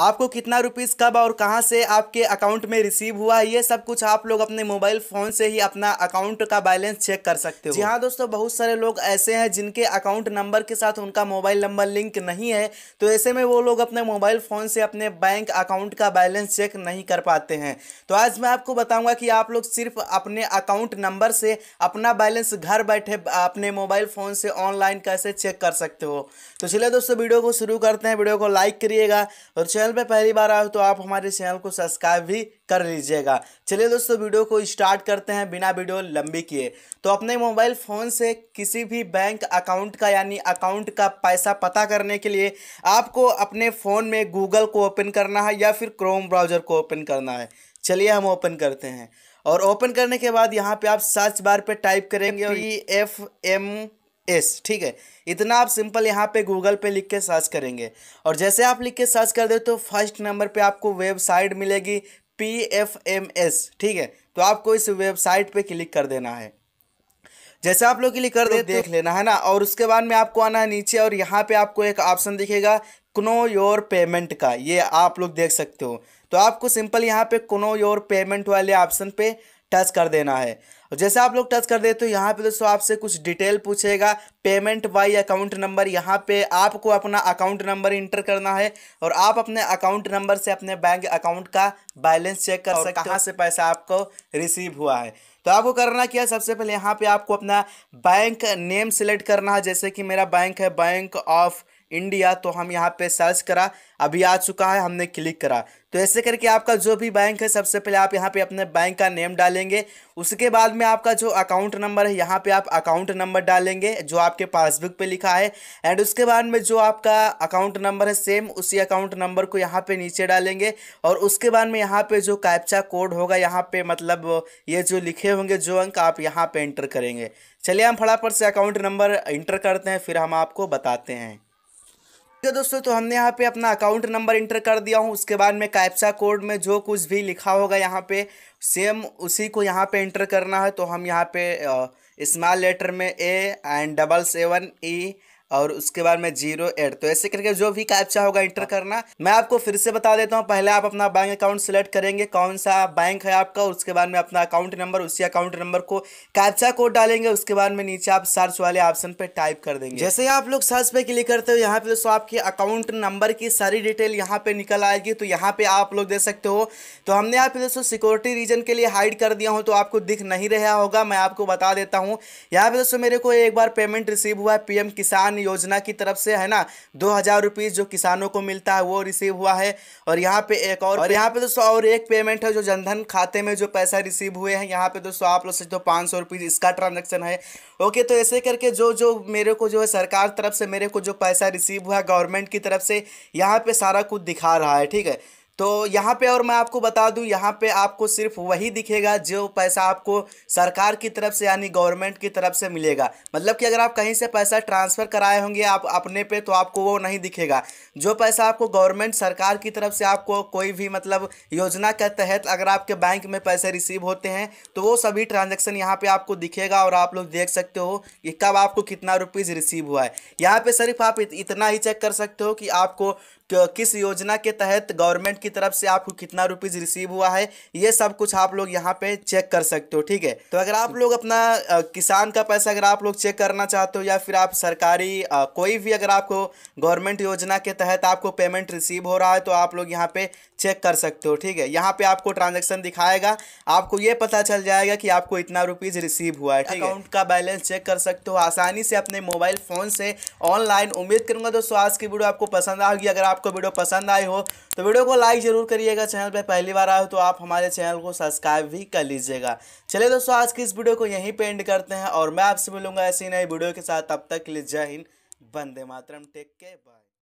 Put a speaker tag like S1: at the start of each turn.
S1: आपको कितना रुपीस कब और कहां से आपके अकाउंट में रिसीव हुआ ये सब कुछ आप लोग अपने मोबाइल फोन से ही अपना अकाउंट का बैलेंस चेक कर सकते हो जी हाँ दोस्तों बहुत सारे लोग ऐसे हैं जिनके अकाउंट नंबर के साथ उनका मोबाइल नंबर लिंक नहीं है तो ऐसे में वो लोग अपने मोबाइल फोन से अपने बैंक अकाउंट का बैलेंस चेक नहीं कर पाते हैं तो आज मैं आपको बताऊंगा कि आप लोग सिर्फ अपने अकाउंट नंबर से अपना बैलेंस घर बैठे अपने मोबाइल फोन से ऑनलाइन कैसे चेक कर सकते हो तो चलिए दोस्तों वीडियो को शुरू करते हैं वीडियो को लाइक करिएगा और चैनल चैनल पे पहली बार आए हो तो आप हमारे चैनल को सब्सक्राइब भी कर लीजिएगा चलिए दोस्तों वीडियो को स्टार्ट करते हैं बिना वीडियो लंबी किए तो अपने मोबाइल फ़ोन से किसी भी बैंक अकाउंट का यानी अकाउंट का पैसा पता करने के लिए आपको अपने फ़ोन में गूगल को ओपन करना है या फिर क्रोम ब्राउज़र को ओपन करना है चलिए हम ओपन करते हैं और ओपन करने के बाद यहाँ पर आप सर्च बार पर टाइप करेंगे पी एफ एम एस ठीक है इतना आप सिंपल यहाँ पे गूगल पे लिख के सर्च करेंगे और जैसे आप लिख के सर्च कर दे तो फर्स्ट नंबर पे आपको वेबसाइट मिलेगी पी एफ एम एस ठीक है तो आपको इस वेबसाइट पे क्लिक कर देना है जैसे आप लोग क्लिक कर तो दे देख लेना है ना और उसके बाद में आपको आना है नीचे और यहाँ पे आपको एक ऑप्शन दिखेगा कनो योर पेमेंट का ये आप लोग देख सकते हो तो आपको सिंपल यहाँ पे कनो योर पेमेंट वाले ऑप्शन पे टच कर देना है और जैसे आप लोग टच कर देते हो यहाँ पे दोस्तों आपसे कुछ डिटेल पूछेगा पेमेंट बाई अकाउंट नंबर यहाँ पे आपको अपना अकाउंट नंबर इंटर करना है और आप अपने अकाउंट नंबर से अपने बैंक अकाउंट का बैलेंस चेक कर सकते कहाँ से पैसा आपको रिसीव हुआ है तो आपको करना क्या है सबसे पहले यहाँ पे आपको अपना बैंक नेम सिलेक्ट करना है जैसे कि मेरा बैंक है बैंक ऑफ इंडिया तो हम यहाँ पे सर्च करा अभी आ चुका है हमने क्लिक करा तो ऐसे करके आपका जो भी बैंक है सबसे पहले आप यहाँ पे अपने बैंक का नेम डालेंगे उसके बाद में आपका जो अकाउंट नंबर है यहाँ पे आप अकाउंट नंबर डालेंगे जो आपके पासबुक पे लिखा है एंड उसके बाद में जो आपका अकाउंट नंबर है सेम उसी अकाउंट नंबर को यहाँ पर नीचे डालेंगे और उसके बाद में यहाँ पर जो कैप्चा कोड होगा यहाँ पर मतलब ये जो लिखे होंगे जो अंक आप यहाँ पर इंटर करेंगे चलिए हम फटाफट से अकाउंट नंबर इंटर करते हैं फिर हम आपको बताते हैं तो दोस्तों तो हमने यहाँ पे अपना अकाउंट नंबर इंटर कर दिया हूँ उसके बाद में कैप्सा कोड में जो कुछ भी लिखा होगा यहाँ पे सेम उसी को यहाँ पे इंटर करना है तो हम यहाँ पे स्मॉल लेटर में A and double seven E और उसके बाद में जीरो एट तो ऐसे करके जो भी कैप्चा होगा इंटर करना मैं आपको फिर से बता देता हूँ पहले आप अपना बैंक अकाउंट सेलेक्ट करेंगे कौन सा बैंक है आपका उसके बाद में अपना अकाउंट नंबर उसी अकाउंट नंबर को कैप्चा कोड डालेंगे उसके बाद में नीचे आप सर्च वाले ऑप्शन पे टाइप कर देंगे जैसे ही आप लोग सर्च पे क्लिक करते हो यहाँ पे दोस्तों आपके अकाउंट नंबर की सारी डिटेल यहाँ पे निकल आएगी तो यहाँ पे आप लोग दे सकते हो तो हमने यहाँ पे दोस्तों सिक्योरिटी रीजन के लिए हाइड कर दिया हूँ तो आपको दिख नहीं रहा होगा मैं आपको बता देता हूँ यहाँ पे दोस्तों मेरे को एक बार पेमेंट रिसीव हुआ है पीएम किसान योजना की तरफ से है ना दो हज़ार रुपीज़ जो किसानों को मिलता है वो रिसीव हुआ है और यहाँ पे एक और और यहाँ पे दोस्तों और एक पेमेंट है जो जनधन खाते में जो पैसा रिसीव हुए हैं यहाँ पे दोस्तों आप लोग से तो पाँच सौ रुपीज़ इसका ट्रांजेक्शन है ओके तो ऐसे करके जो जो मेरे को जो है सरकार तरफ से मेरे को जो पैसा रिसीव हुआ गवर्नमेंट की तरफ से यहाँ पे सारा कुछ दिखा रहा है ठीक है तो यहाँ पे और मैं आपको बता दूँ यहाँ पे आपको सिर्फ वही दिखेगा जो पैसा आपको सरकार की तरफ से यानी गवर्नमेंट की तरफ से मिलेगा मतलब कि अगर आप कहीं से पैसा ट्रांसफ़र कराए होंगे आप अपने पे तो आपको वो नहीं दिखेगा जो पैसा आपको गवर्नमेंट सरकार की तरफ से आपको कोई भी मतलब योजना के तहत अगर आपके बैंक में पैसे रिसीव होते हैं तो वो सभी ट्रांजेक्शन यहाँ पर आपको दिखेगा और आप लोग देख सकते हो कि कब आपको कितना रुपीज़ रिसीव हुआ है यहाँ पर सिर्फ आप इतना ही चेक कर सकते हो कि आपको किस योजना के तहत गवर्नमेंट की की तरफ से आपको कितना रुपीज रिसीव हुआ है ये सब कुछ आप लोग यहाँ पे चेक कर सकते हो ठीक है तो अगर आप लोग अपना किसान का पैसा अगर आप लोग चेक करना चाहते हो या फिर आप सरकारी कोई भी अगर आपको गवर्नमेंट योजना के तहत आपको पेमेंट रिसीव हो रहा है तो आप लोग यहाँ पे चेक कर सकते हो ठीक है यहाँ पे आपको ट्रांजेक्शन दिखाएगा आपको ये पता चल जाएगा कि आपको इतना रुपीज़ रिसीव हुआ है ठीक है अकाउंट का बैलेंस चेक कर सकते हो आसानी से अपने मोबाइल फ़ोन से ऑनलाइन उम्मीद करूँगा दोस्तों आज की वीडियो आपको पसंद आएगी अगर आपको वीडियो पसंद आई हो तो वीडियो को लाइक ज़रूर करिएगा चैनल पर पहली बार आए हो तो आप हमारे चैनल को सब्सक्राइब भी कर लीजिएगा चलिए दोस्तों आज की इस वीडियो को यहीं पर एंड करते हैं और मैं आपसे मिलूंगा ऐसी नई वीडियो के साथ तब तक के लिए जय हिंद बंदे मातरम टेक के बाय